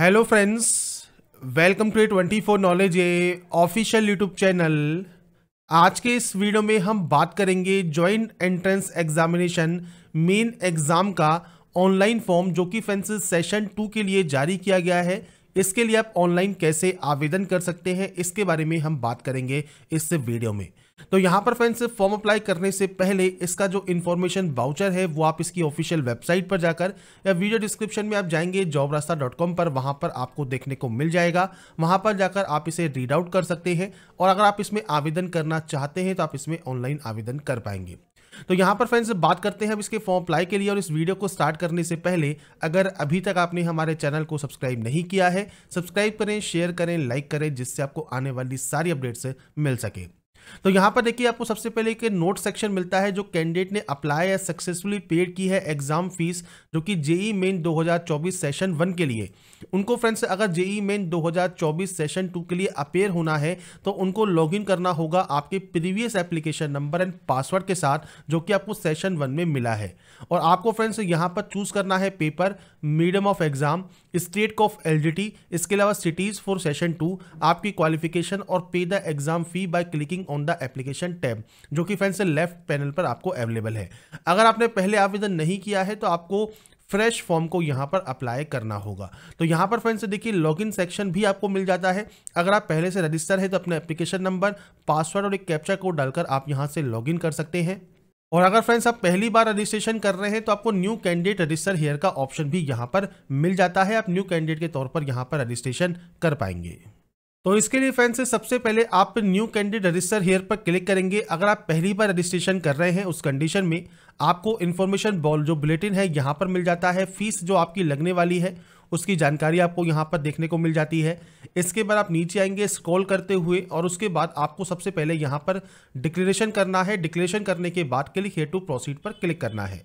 hello friends welcome to A twenty four knowledge A official YouTube channel आज के इस video में हम बात करेंगे joint entrance examination main exam का ऑनलाइन फॉर्म जो कि फ्रेंड्स सेशन टू के लिए जारी किया गया है इसके लिए आप ऑनलाइन कैसे आवेदन कर सकते हैं इसके बारे में हम बात करेंगे इस वीडियो में तो यहाँ पर फ्रेंड्स फॉर्म अप्लाई करने से पहले इसका जो इन्फॉर्मेशन वाउचर है वो आप इसकी ऑफिशियल वेबसाइट पर जाकर या वीडियो डिस्क्रिप्शन में आप जाएंगे जॉब रास्ता डॉट कॉम पर वहाँ पर आपको देखने को मिल जाएगा वहाँ पर जाकर आप इसे रीड आउट कर सकते हैं और अगर आप इसमें आवेदन करना चाहते हैं तो आप इसमें ऑनलाइन आवेदन कर पाएंगे तो यहाँ पर फ्रेंड्स बात करते हैं अब इसके फॉर्म अप्लाई के लिए और इस वीडियो को स्टार्ट करने से पहले अगर अभी तक आपने हमारे चैनल को सब्सक्राइब नहीं किया है सब्सक्राइब करें शेयर करें लाइक करें जिससे आपको आने वाली सारी अपडेट्स मिल सके तो यहाँ पर देखिए आपको सबसे पहले एक नोट सेक्शन मिलता है जो कैंडिडेट ने अप्लाई या सक्सेसफुली पेड की है एग्जाम फीस जो कि जेई मेन 2024 सेशन वन के लिए उनको फ्रेंड्स अगर जेई मेन 2024 सेशन टू के लिए अपेयर होना है तो उनको लॉगिन करना होगा आपके previous application number and password के साथ जो कि आपको सेशन वन में मिला है और आपको फ्रेंड्स यहाँ पर चूज करना है paper medium of exam state of L इसके अलावा सिटीज़ फॉर सेशन टू आपकी क्वालिफिकेशन और pay the exam fee by clicking on the application tab जो कि फ्रेंड्स लेफ्ट पैनल पर आपको अवेलेबल है अगर आपने पहले आवेदन नहीं किया है तो आपको फ्रेश फॉर्म को यहाँ पर अप्लाई करना होगा तो यहां पर फ्रेंड्स देखिए लॉगिन सेक्शन भी आपको मिल जाता है अगर आप पहले से रजिस्टर है तो अपने एप्लीकेशन नंबर पासवर्ड और एक कैप्चा कोड डालकर आप यहाँ से इन कर सकते हैं और अगर फ्रेंड्स आप पहली बार रजिस्ट्रेशन कर रहे हैं तो आपको न्यू कैंडिडेट रजिस्टर हेयर का ऑप्शन भी यहां पर मिल जाता है आप न्यू कैंडिडेट के तौर पर यहां पर रजिस्ट्रेशन कर पाएंगे तो इसके लिए फ्रेंड्स सबसे पहले आप न्यू कैंडिडेट रजिस्टर हेयर पर क्लिक करेंगे अगर आप पहली बार रजिस्ट्रेशन कर रहे हैं उस कंडीशन में आपको इन्फॉर्मेशन बॉल जो बुलेटिन है यहाँ पर मिल जाता है फीस जो आपकी लगने वाली है उसकी जानकारी आपको यहाँ पर देखने को मिल जाती है इसके बाद आप नीचे आएंगे स्क्रॉल करते हुए और उसके बाद आपको सबसे पहले यहाँ पर डिक्लेरेशन करना है डिक्लेरेशन करने के बाद क्लिक हेयर टू प्रोसीड पर क्लिक करना है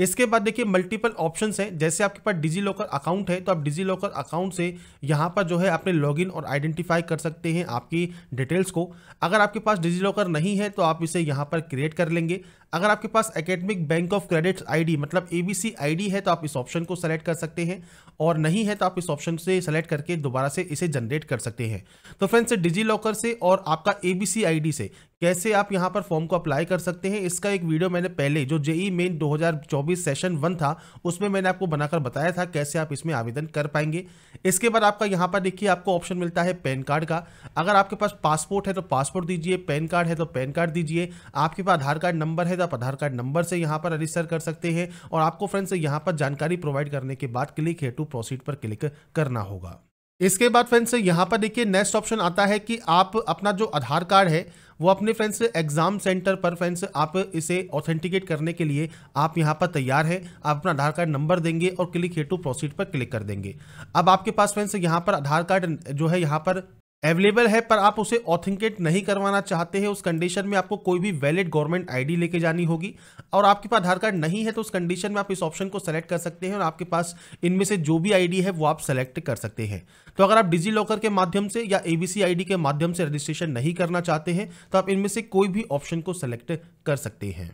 इसके बाद देखिए मल्टीपल ऑप्शन है जैसे आपके पास डिजी लॉकर अकाउंट है तो आप डिजी लॉकर अकाउंट से यहाँ पर जो है अपने लॉगिन और आइडेंटिफाई कर सकते हैं आपकी डिटेल्स को अगर आपके पास डिजी लॉकर नहीं है तो आप इसे यहाँ पर क्रिएट कर लेंगे अगर आपके पास academic bank of credit ID मतलब एबीसी आईडी है तो आप इस ऑप्शन को सेलेक्ट कर सकते हैं और नहीं है तो आप इस ऑप्शन से सेलेक्ट करके दोबारा से इसे जनरेट कर सकते हैं तो फ्रेंड्स डिजी लॉकर से और आपका एबीसी आईडी से कैसे आप यहाँ पर फॉर्म को अप्लाई कर सकते हैं इसका एक वीडियो मैंने पहले जो जेई मेन 2024 सेशन वन था उसमें मैंने आपको बनाकर बताया था कैसे आप इसमें आवेदन कर पाएंगे इसके बाद आपका यहाँ पर देखिए आपको ऑप्शन मिलता है पैन कार्ड का अगर आपके पास पासपोर्ट है तो पासपोर्ट दीजिए पैन कार्ड है तो पैन कार्ड दीजिए आपके पास आधार कार्ड नंबर है तो आप आधार कार्ड नंबर से यहाँ पर रजिस्टर कर सकते हैं और आपको फ्रेंड्स यहाँ पर जानकारी प्रोवाइड करने के बाद क्लिक है टू प्रोसीड पर क्लिक करना होगा इसके बाद फ्रेंड्स यहाँ पर देखिए नेक्स्ट ऑप्शन आता है कि आप अपना जो आधार कार्ड है वो अपने फ्रेंड्स एग्जाम सेंटर पर फ्रेंड्स आप इसे ऑथेंटिकेट करने के लिए आप यहाँ पर तैयार हैं आप अपना आधार कार्ड नंबर देंगे और क्लिक हेटू प्रोसीड पर क्लिक कर देंगे अब आपके पास फ्रेंड्स यहाँ पर आधार कार्ड जो है यहाँ पर अवेलेबल है पर आप उसे ऑथेंटिकेट नहीं करवाना चाहते हैं उस कंडीशन में आपको कोई भी वैलिड गवर्नमेंट आईडी लेके जानी होगी और आपके पास आधार कार्ड नहीं है तो उस कंडीशन में आप इस ऑप्शन को सेलेक्ट कर सकते हैं और आपके पास इनमें से जो भी आईडी है वो आप सेलेक्ट कर सकते हैं तो अगर आप डिजी लॉकर के माध्यम से या एबीसी आईडी के माध्यम से रजिस्ट्रेशन नहीं करना चाहते हैं तो आप इनमें से कोई भी ऑप्शन को सेलेक्ट कर सकते हैं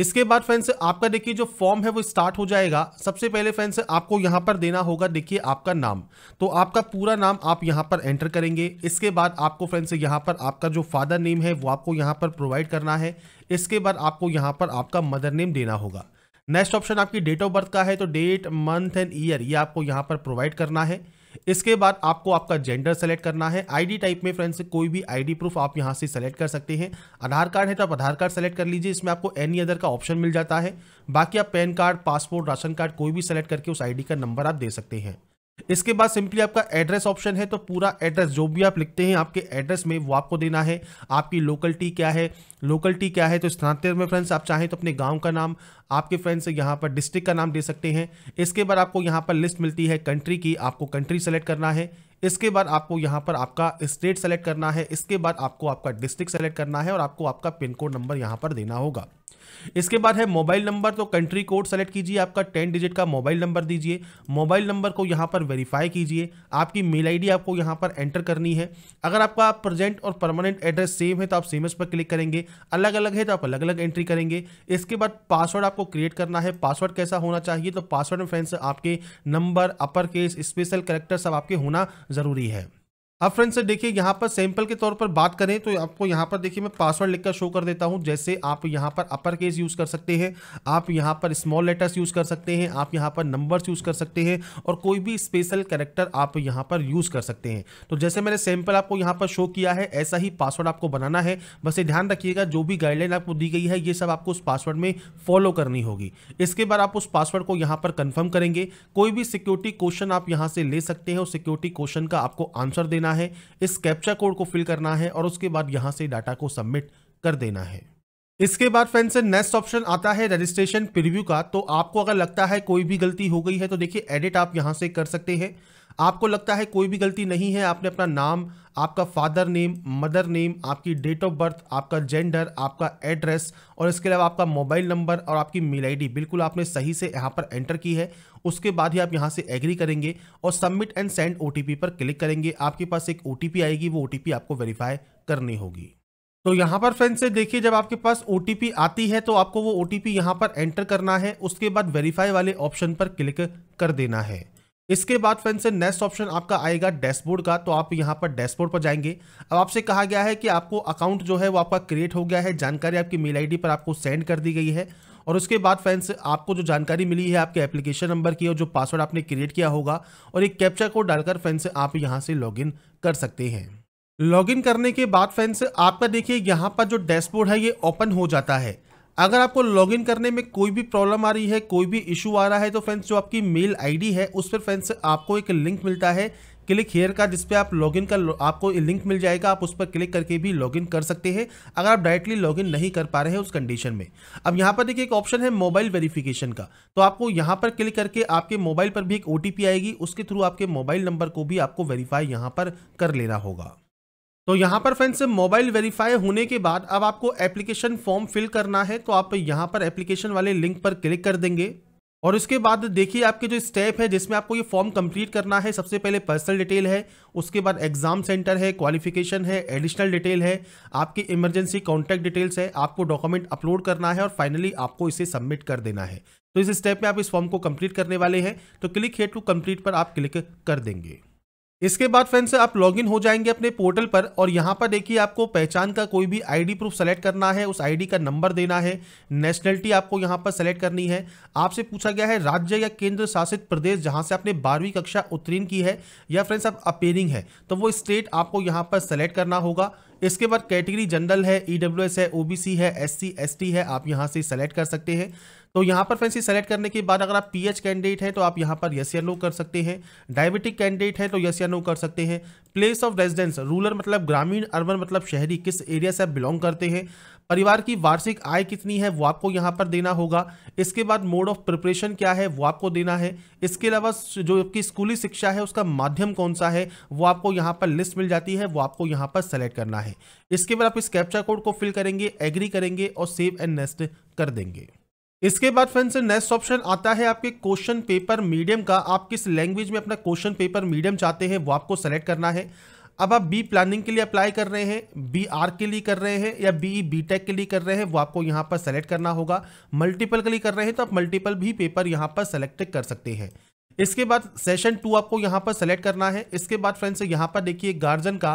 इसके बाद फ्रेंड्स आपका देखिए जो फॉर्म है वो स्टार्ट हो जाएगा सबसे पहले फ्रेंड्स आपको यहाँ पर देना होगा देखिए आपका नाम तो आपका पूरा नाम आप यहाँ पर एंटर करेंगे इसके बाद आपको फ्रेंड्स यहाँ पर आपका जो फादर नेम है वो आपको यहाँ पर प्रोवाइड करना है इसके बाद आपको यहाँ पर आपका मदर नेम देना होगा नेक्स्ट ऑप्शन आपकी डेट ऑफ बर्थ का है तो डेट मंथ एंड ईयर ये आपको यहाँ पर प्रोवाइड करना है इसके बाद आपको आपका जेंडर सेलेक्ट करना है आईडी टाइप में फ्रेंड्स कोई भी आईडी प्रूफ आप यहाँ से सेलेक्ट कर सकते हैं आधार कार्ड है तो आप आधार कार्ड सेलेक्ट कर लीजिए इसमें आपको एनी अदर का ऑप्शन मिल जाता है बाकी आप PAN card passport ration card कोई भी सेलेक्ट करके उस आईडी का नंबर आप दे सकते हैं इसके बाद सिंपली आपका एड्रेस ऑप्शन है तो पूरा एड्रेस जो भी आप लिखते हैं आपके एड्रेस में वो आपको देना है आपकी लोकलिटी क्या है लोकलिटी क्या है तो स्थानांतर में फ्रेंड्स आप चाहें तो अपने गाँव का नाम आपके फ्रेंड्स यहाँ पर डिस्ट्रिक्ट का नाम दे सकते हैं इसके बाद आपको यहाँ पर लिस्ट मिलती है कंट्री की आपको कंट्री सेलेक्ट करना है इसके बाद आपको यहाँ पर आपका स्टेट सेलेक्ट करना है इसके बाद आपको आपका डिस्ट्रिक्ट सेलेक्ट करना है और आपको आपका पिन कोड नंबर यहाँ पर देना होगा इसके बाद है मोबाइल नंबर तो कंट्री कोड सेलेक्ट कीजिए आपका टेन डिजिट का मोबाइल नंबर दीजिए मोबाइल नंबर को यहाँ पर वेरीफाई कीजिए आपकी मेल आईडी आपको यहाँ पर एंटर करनी है अगर आपका प्रेजेंट और परमानेंट एड्रेस सेम है तो आप सेमस पर क्लिक करेंगे अलग अलग है तो आप अलग अलग एंट्री करेंगे इसके बाद पासवर्ड आपको क्रिएट करना है पासवर्ड कैसा होना चाहिए तो पासवर्ड में फ्रेंड्स आपके number upper case special character सब आपके होना ज़रूरी है अब फ्रेंड्स देखिए यहाँ पर सैंपल के तौर पर बात करें तो आपको यहाँ पर देखिए मैं पासवर्ड लिखकर शो कर देता हूँ जैसे आप यहाँ पर अपर केस यूज़ कर सकते हैं आप यहाँ पर स्मॉल लेटर्स यूज़ कर सकते हैं आप यहाँ पर नंबर्स यूज़ कर सकते हैं और कोई भी स्पेशल कैरेक्टर आप यहाँ पर यूज़ कर सकते हैं तो जैसे मैंने सैम्पल आपको यहाँ पर शो किया है ऐसा ही पासवर्ड आपको बनाना है बस ये ध्यान रखिएगा जो भी गाइडलाइन आपको दी गई है ये सब आपको उस पासवर्ड में फॉलो करनी होगी इसके बाद आप उस पासवर्ड को यहाँ पर कन्फर्म करेंगे कोई भी सिक्योरिटी क्वेश्चन आप यहाँ से ले सकते हैं और सिक्योरिटी क्वेश्चन का आपको आंसर देना लेना है इस कैप्चा कोड को फिल करना है और उसके बाद यहाँ से डाटा को सबमिट कर देना है इसके बाद फ्रेंड्स नेक्स्ट ऑप्शन आता है रजिस्ट्रेशन प्रिव्यू का तो आपको अगर लगता है कोई भी गलती हो गई है तो देखिए एडिट आप यहां से कर सकते हैं आपको लगता है कोई भी गलती नहीं है आपने अपना नाम आपका फादर नेम मदर नेम आपकी डेट ऑफ बर्थ आपका जेंडर आपका एड्रेस और इसके अलावा आपका मोबाइल नंबर और आपकी मेल आईडी बिल्कुल आपने सही से यहाँ पर एंटर की है उसके बाद ही आप यहाँ से एग्री करेंगे और सबमिट एंड सेंड ओ पर क्लिक करेंगे आपके पास एक ओ आएगी वो ओ आपको वेरीफाई करनी होगी तो यहाँ पर फ्रेंड्स से देखिए जब आपके पास ओ आती है तो आपको वो ओ टी यहाँ पर एंटर करना है उसके बाद वेरीफाई वाले ऑप्शन पर क्लिक कर देना है इसके बाद फ्रेंड्स से नेक्स्ट ऑप्शन आपका आएगा डैशबोर्ड का तो आप यहाँ पर डैशबोर्ड पर जाएंगे अब आपसे कहा गया है कि आपको अकाउंट जो है वो आपका क्रिएट हो गया है जानकारी आपकी मेल आई पर आपको सेंड कर दी गई है और उसके बाद फैंस आपको जो जानकारी मिली है आपके एप्लीकेशन नंबर की और जो पासवर्ड आपने क्रिएट किया होगा और एक कैप्चा कोड डालकर फैंस आप यहाँ से लॉगिन कर सकते हैं लॉगिन करने के बाद फैंस आपका देखिए यहाँ पर जो डैशबोर्ड है ये ओपन हो जाता है अगर आपको लॉगिन करने में कोई भी प्रॉब्लम आ रही है कोई भी इशू आ रहा है तो फ्रेंड्स जो आपकी मेल आईडी है उस पर फ्रेंड्स आपको एक लिंक मिलता है क्लिक हेयर का जिसपे आप लॉगिन का आपको लिंक मिल जाएगा आप उस पर क्लिक करके भी लॉगिन कर सकते हैं अगर आप डायरेक्टली लॉगिन नहीं कर पा रहे हैं उस कंडीशन में अब यहाँ पर देखिए एक ऑप्शन है मोबाइल वेरिफिकेशन का तो आपको यहाँ पर क्लिक करके आपके मोबाइल पर भी एक ओ आएगी उसके थ्रू आपके मोबाइल नंबर को भी आपको वेरीफाई यहाँ पर कर लेना होगा तो यहाँ पर फ्रेंड्स मोबाइल वेरीफाई होने के बाद अब आपको एप्लीकेशन फॉर्म फिल करना है तो आप यहाँ पर एप्लीकेशन वाले लिंक पर क्लिक कर देंगे और उसके बाद देखिए आपके जो स्टेप है जिसमें आपको ये फॉर्म कंप्लीट करना है सबसे पहले पर्सनल डिटेल है उसके बाद एग्जाम सेंटर है क्वालिफिकेशन है एडिशनल डिटेल है आपकी इमरजेंसी कॉन्टैक्ट डिटेल्स है आपको डॉक्यूमेंट अपलोड करना है और फाइनली आपको इसे सबमिट कर देना है तो इस स्टेप में आप इस फॉर्म को कंप्लीट करने वाले हैं तो क्लिक हेट टू कंप्लीट पर आप क्लिक कर देंगे इसके बाद फ्रेंड्स आप लॉगिन हो जाएंगे अपने पोर्टल पर और यहाँ पर देखिए आपको पहचान का कोई भी आईडी प्रूफ सेलेक्ट करना है उस आईडी का नंबर देना है नेशनलिटी आपको यहाँ पर सेलेक्ट करनी है आपसे पूछा गया है राज्य या केंद्र शासित प्रदेश जहाँ से आपने बारहवीं कक्षा उत्तीर्ण की है या फ्रेंड्स आप अपेयरिंग है तो वो स्टेट आपको यहाँ पर सेलेक्ट करना होगा इसके बाद कैटेगरी जनरल है ई e है ओ है एस सी है आप यहाँ से सेलेक्ट कर सकते हैं तो यहाँ पर फ्रेंड्स सेलेक्ट करने के बाद अगर आप पी कैंडिडेट हैं तो आप यहाँ पर यस या नो कर सकते हैं डायबिटिक कैंडिडेट हैं तो यस या नो कर सकते हैं प्लेस ऑफ रेजिडेंस रूरल मतलब ग्रामीण अर्बन मतलब शहरी किस एरिया से आप बिलोंग करते हैं परिवार की वार्षिक आय कितनी है वो आपको यहाँ पर देना होगा इसके बाद मोड ऑफ प्रिपरेशन क्या है वो आपको देना है इसके अलावा जो आपकी स्कूली शिक्षा है उसका माध्यम कौन सा है वो आपको यहाँ पर लिस्ट मिल जाती है वो आपको यहाँ पर सेलेक्ट करना है इसके बाद आप इस कैप्चा कोड को फिल करेंगे एग्री करेंगे और सेव एंड नेस्ट कर देंगे इसके बाद फ्रेंड्स नेक्स्ट ऑप्शन आता है आपके क्वेश्चन पेपर मीडियम का आप किस लैंग्वेज में अपना क्वेश्चन पेपर मीडियम चाहते हैं वो आपको सेलेक्ट करना है अब आप बी प्लानिंग के लिए अप्लाई कर रहे हैं बी आर के लिए कर रहे हैं या बी ई बी टेक के लिए कर रहे हैं वो आपको यहाँ पर सेलेक्ट करना होगा मल्टीपल के लिए कर रहे हैं तो आप मल्टीपल भी पेपर यहाँ पर सेलेक्ट कर सकते हैं इसके बाद सेशन टू आपको यहाँ पर सेलेक्ट करना है इसके बाद फ्रेंड्स यहाँ पर देखिए गार्जन का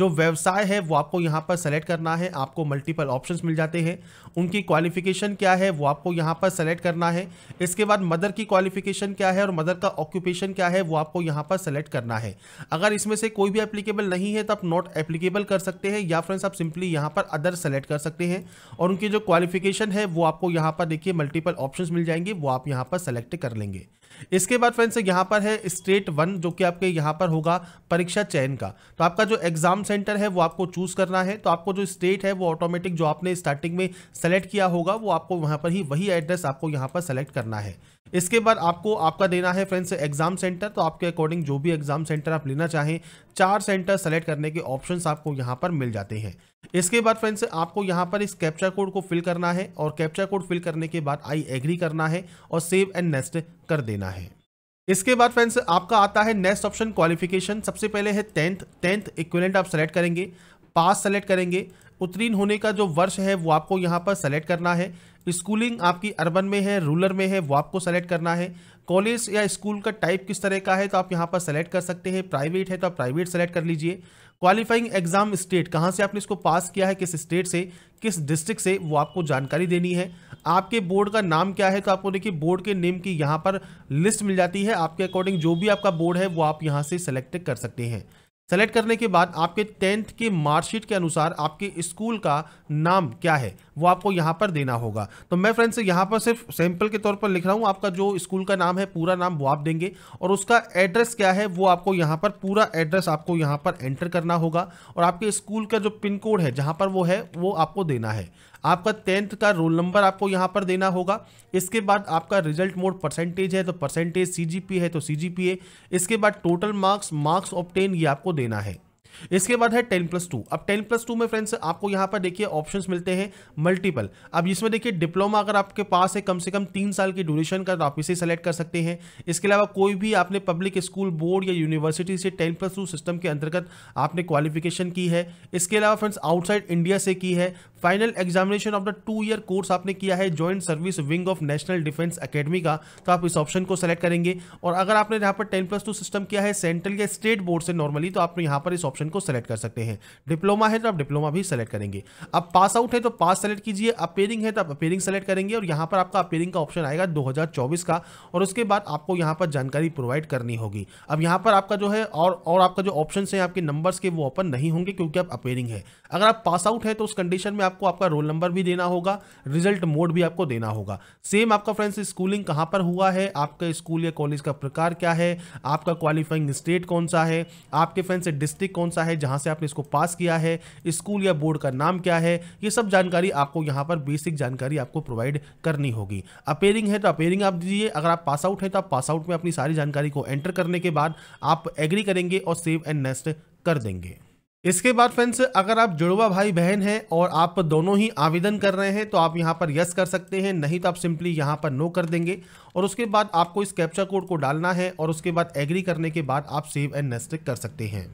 जो व्यवसाय है वो आपको यहाँ पर सेलेक्ट करना है आपको मल्टीपल ऑप्शंस मिल जाते हैं उनकी क्वालिफिकेशन क्या है वो आपको यहाँ पर सेलेक्ट करना है इसके बाद मदर की क्वालिफिकेशन क्या है और मदर का ऑक्यूपेशन क्या है वो आपको यहाँ पर सेलेक्ट करना है अगर इसमें से कोई भी एप्लीकेबल नहीं है तो आप नॉट एप्लीकेबल कर सकते हैं या फ्रेंड्स आप सिंपली यहाँ पर अदर सेलेक्ट कर सकते हैं और उनकी जो क्वालिफिकेशन है वो आपको यहाँ पर देखिए मल्टीपल ऑप्शन मिल जाएंगे वो आप यहाँ पर सेलेक्ट कर लेंगे इसके बाद फ्रेंड्स यहाँ पर है स्टेट वन जो कि आपके यहाँ पर होगा परीक्षा चयन का तो आपका जो एग्जाम सेंटर है वो आपको चूज करना है तो आपको जो स्टेट है वो ऑटोमेटिक जो आपने स्टार्टिंग में सेलेक्ट किया होगा वो आपको वहाँ पर ही वही एड्रेस आपको यहाँ पर सेलेक्ट करना है इसके बाद आपको आपका देना है फ्रेंड्स एग्जाम सेंटर तो आपके अकॉर्डिंग जो भी एग्जाम सेंटर आप लेना चाहें चार सेंटर सेलेक्ट करने के ऑप्शंस आपको यहां पर मिल जाते हैं इसके बाद फ्रेंड्स आपको यहां पर इस कैप्चा कोड को फिल करना है और कैप्चा कोड फिल करने के बाद आई एग्री करना है और सेव एंड नेक्स्ट कर देना है इसके बाद फ्रेंड्स आपका आता है नेक्स्ट ऑप्शन क्वालिफिकेशन सबसे पहले है टेंथ टेंथ इक्विलेंट आप सेलेक्ट करेंगे पास सेलेक्ट करेंगे उत्तीर्ण होने का जो वर्ष है वो आपको यहाँ पर सेलेक्ट करना है स्कूलिंग आपकी अर्बन में है रूरल में है वो आपको सेलेक्ट करना है कॉलेज या स्कूल का टाइप किस तरह का है तो आप यहाँ पर सेलेक्ट कर सकते हैं प्राइवेट है तो आप प्राइवेट सेलेक्ट कर लीजिए क्वालिफाइंग एग्जाम स्टेट कहाँ से आपने इसको पास किया है किस स्टेट से किस डिस्ट्रिक्ट से वो आपको जानकारी देनी है आपके बोर्ड का नाम क्या है तो आपको देखिए बोर्ड के नेम की यहाँ पर लिस्ट मिल जाती है आपके अकॉर्डिंग जो भी आपका बोर्ड है वो आप यहाँ से सेलेक्ट कर सकते हैं सेलेक्ट करने के बाद आपके टेंथ के मार्कशीट के अनुसार आपके स्कूल का नाम क्या है वो आपको यहाँ पर देना होगा तो मैं फ्रेंड्स यहाँ पर सिर्फ सैम्पल के तौर पर लिख रहा हूँ आपका जो स्कूल का नाम है पूरा नाम वो आप देंगे और उसका एड्रेस क्या है वो आपको यहाँ पर पूरा एड्रेस आपको यहाँ पर एंटर करना होगा और आपके स्कूल का जो पिन कोड है जहाँ पर वो है वो आपको देना है आपका टेंथ का रोल नंबर आपको यहाँ पर देना होगा इसके बाद आपका रिजल्ट मोड परसेंटेज है तो परसेंटेज सी है तो सी इसके बाद टोटल मार्क्स मार्क्स ऑप्टेन ये आपको देना है इसके बाद है टेन प्लस टू अब टेन प्लस टू में फ्रेंड्स आपको यहाँ पर देखिए ऑप्शन मिलते हैं मल्टीपल अब इसमें देखिए डिप्लोमा अगर आपके पास है कम से कम तीन साल की ड्यूरेशन का तो आप इसे सेलेक्ट कर सकते हैं इसके अलावा कोई भी आपने पब्लिक स्कूल बोर्ड या यूनिवर्सिटी से टेन प्लस टू सिस्टम के अंतर्गत आपने क्वालिफिकेशन की है इसके अलावा फ्रेंड्स आउटसाइड इंडिया से की है final examination of the two year course आपने किया है joint service wing of national defence academy का तो आप इस ऑप्शन को सेलेक्ट करेंगे और अगर आपने यहाँ पर टेन प्लस टू सिस्टम किया है सेंट्रल या स्टेट बोर्ड से नॉर्मली तो आपने यहाँ पर इस ऑप्शन ऑप्शन को सेलेक्ट कर सकते हैं डिप्लोमा है तो आप डिप्लोमा भी सेलेक्ट करेंगे अब पास आउट है तो पास सेलेक्ट कीजिए अपेयरिंग है तो आप अपेयरिंग सेलेक्ट करेंगे और यहाँ पर आपका अपेयरिंग का ऑप्शन आएगा दो का और उसके बाद आपको यहाँ पर जानकारी प्रोवाइड करनी होगी अब यहाँ पर आपका जो है और और आपका जो ऑप्शन है आपके नंबर्स के वो ओपन नहीं होंगे क्योंकि आप अपेयरिंग है अगर आप पास आउट है तो उस कंडीशन में आपको आपका रोल नंबर भी देना होगा रिजल्ट मोड भी आपको देना होगा सेम आपका फ्रेंड्स स्कूलिंग कहाँ पर हुआ है आपका स्कूल या कॉलेज का प्रकार क्या है आपका क्वालिफाइंग स्टेट कौन सा है आपके फ्रेंड्स डिस्ट्रिक्ट कौन कौन सा है जहाँ से आपने इसको पास किया है स्कूल या बोर्ड का नाम क्या है ये सब जानकारी आपको यहाँ पर बेसिक जानकारी आपको प्रोवाइड करनी होगी अपेयरिंग है तो अपेयरिंग आप दीजिए अगर आप पास आउट है तो आप पास आउट में अपनी सारी जानकारी को एंटर करने के बाद आप एग्री करेंगे और सेव एंड नेस्ट कर देंगे इसके बाद फ्रेंड्स अगर आप जुड़वा भाई बहन हैं और आप दोनों ही आवेदन कर रहे हैं तो आप यहां पर यस कर सकते हैं नहीं तो आप सिंपली यहां पर नो कर देंगे और उसके बाद आपको इस कैप्चा कोड को डालना है और उसके बाद एग्री करने के बाद आप सेव एंड नेक्स्ट कर सकते हैं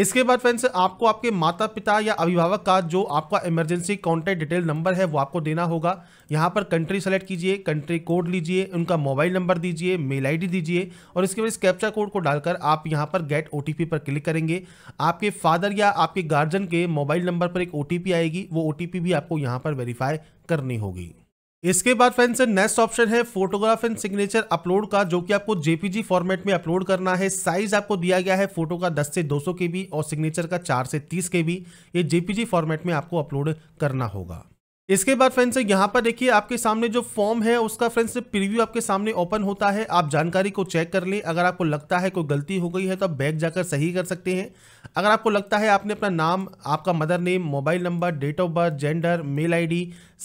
इसके बाद फ्रेंड्स आपको आपके माता पिता या अभिभावक का जो आपका इमरजेंसी कॉन्टैक्ट डिटेल नंबर है वो आपको देना होगा यहाँ पर कंट्री सेलेक्ट कीजिए कंट्री कोड लीजिए उनका मोबाइल नंबर दीजिए मेल आईडी दीजिए और इसके बाद इस कैप्चा कोड को डालकर आप यहाँ पर गेट ओ पर क्लिक करेंगे आपके फादर या आपके गार्जियन के मोबाइल नंबर पर एक ओ आएगी वो ओ भी आपको यहाँ पर वेरीफाई करनी होगी इसके बाद फ्रेंड्स नेक्स्ट ऑप्शन है फोटोग्राफ एंड सिग्नेचर अपलोड का जो कि आपको जेपीजी फॉर्मेट में अपलोड करना है साइज आपको दिया गया है फोटो का 10 से 200 के बी और सिग्नेचर का 4 से 30 के बी ये जेपीजी फॉर्मेट में आपको अपलोड करना होगा इसके बाद फ्रेंड्स यहाँ पर देखिए आपके सामने जो फॉर्म है उसका फ्रेंड्स प्रिव्यू आपके सामने ओपन होता है आप जानकारी को चेक कर लें अगर आपको लगता है कोई गलती हो गई है तो आप बैक जाकर सही कर सकते हैं अगर आपको लगता है आपने अपना नाम आपका mother name mobile number date of birth gender mail ID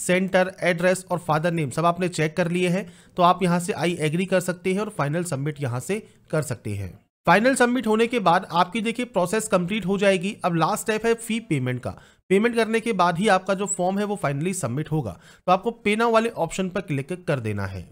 centre address और फादर नेम सब आपने चेक कर लिए हैं तो आप यहाँ से आई एग्री कर सकते हैं और फाइनल सबमिट यहाँ से कर सकते हैं फाइनल सबमिट होने के बाद आपकी देखिए प्रोसेस कंप्लीट हो जाएगी अब लास्ट स्टेप है फी पेमेंट का पेमेंट करने के बाद ही आपका जो फॉर्म है वो फाइनली सबमिट होगा तो आपको पेना वाले ऑप्शन पर क्लिक कर देना है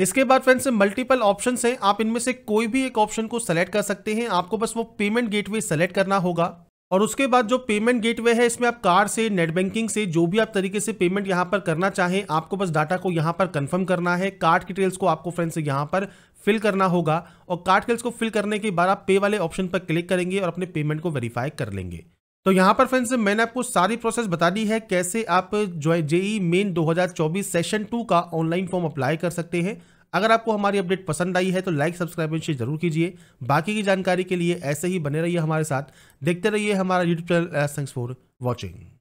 इसके बाद फ्रेंड्स मल्टीपल ऑप्शन हैं आप इनमें से कोई भी एक ऑप्शन को सेलेक्ट कर सकते हैं आपको बस वो पेमेंट गेटवे सेलेक्ट करना होगा और उसके बाद जो पेमेंट गेटवे है इसमें आप कार्ड से नेट बैंकिंग से जो भी आप तरीके से पेमेंट यहाँ पर करना चाहें आपको बस डाटा को यहाँ पर कंफर्म करना है कार्ड की डिटेल्स को आपको फ्रेंड्स यहाँ पर फिल करना होगा और कार्ड डिटेल्स को फिल करने के बाद आप पे वाले ऑप्शन पर क्लिक करेंगे और अपने पेमेंट को वेरीफाई कर लेंगे तो यहाँ पर फ्रेंड्स मैंने आपको सारी प्रोसेस बता दी है कैसे आप जो है जेई मेन 2024 सेशन टू का ऑनलाइन फॉर्म अप्लाई कर सकते हैं अगर आपको हमारी अपडेट पसंद आई है तो लाइक सब्सक्राइब एंड शेयर जरूर कीजिए बाकी की जानकारी के लिए ऐसे ही बने रहिए हमारे साथ देखते रहिए हमारा YouTube channel thanks for watching